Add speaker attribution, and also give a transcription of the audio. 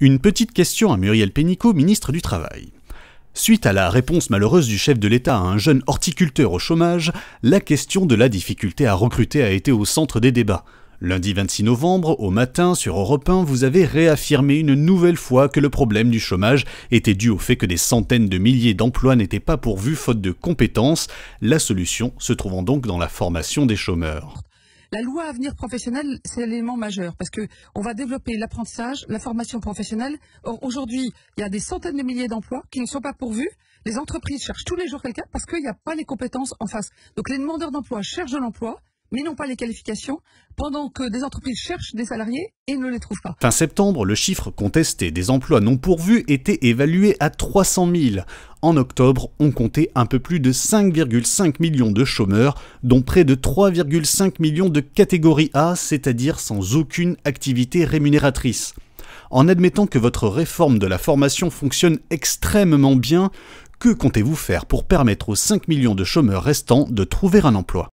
Speaker 1: Une petite question à Muriel Pénicaud, ministre du Travail. Suite à la réponse malheureuse du chef de l'État à un jeune horticulteur au chômage, la question de la difficulté à recruter a été au centre des débats. Lundi 26 novembre, au matin, sur Europe 1, vous avez réaffirmé une nouvelle fois que le problème du chômage était dû au fait que des centaines de milliers d'emplois n'étaient pas pourvus faute de compétences, la solution se trouvant donc dans la formation des chômeurs.
Speaker 2: La loi avenir professionnel, c'est l'élément majeur parce qu'on va développer l'apprentissage, la formation professionnelle. Or, aujourd'hui, il y a des centaines de milliers d'emplois qui ne sont pas pourvus. Les entreprises cherchent tous les jours quelqu'un parce qu'il n'y a pas les compétences en face. Donc, les demandeurs d'emploi cherchent de l'emploi, mais n'ont pas les qualifications, pendant que des entreprises cherchent des salariés et ne les trouvent pas.
Speaker 1: Fin septembre, le chiffre contesté des emplois non pourvus était évalué à 300 000 en octobre, on comptait un peu plus de 5,5 millions de chômeurs, dont près de 3,5 millions de catégorie A, c'est-à-dire sans aucune activité rémunératrice. En admettant que votre réforme de la formation fonctionne extrêmement bien, que comptez-vous faire pour
Speaker 2: permettre aux 5 millions de chômeurs restants de trouver un emploi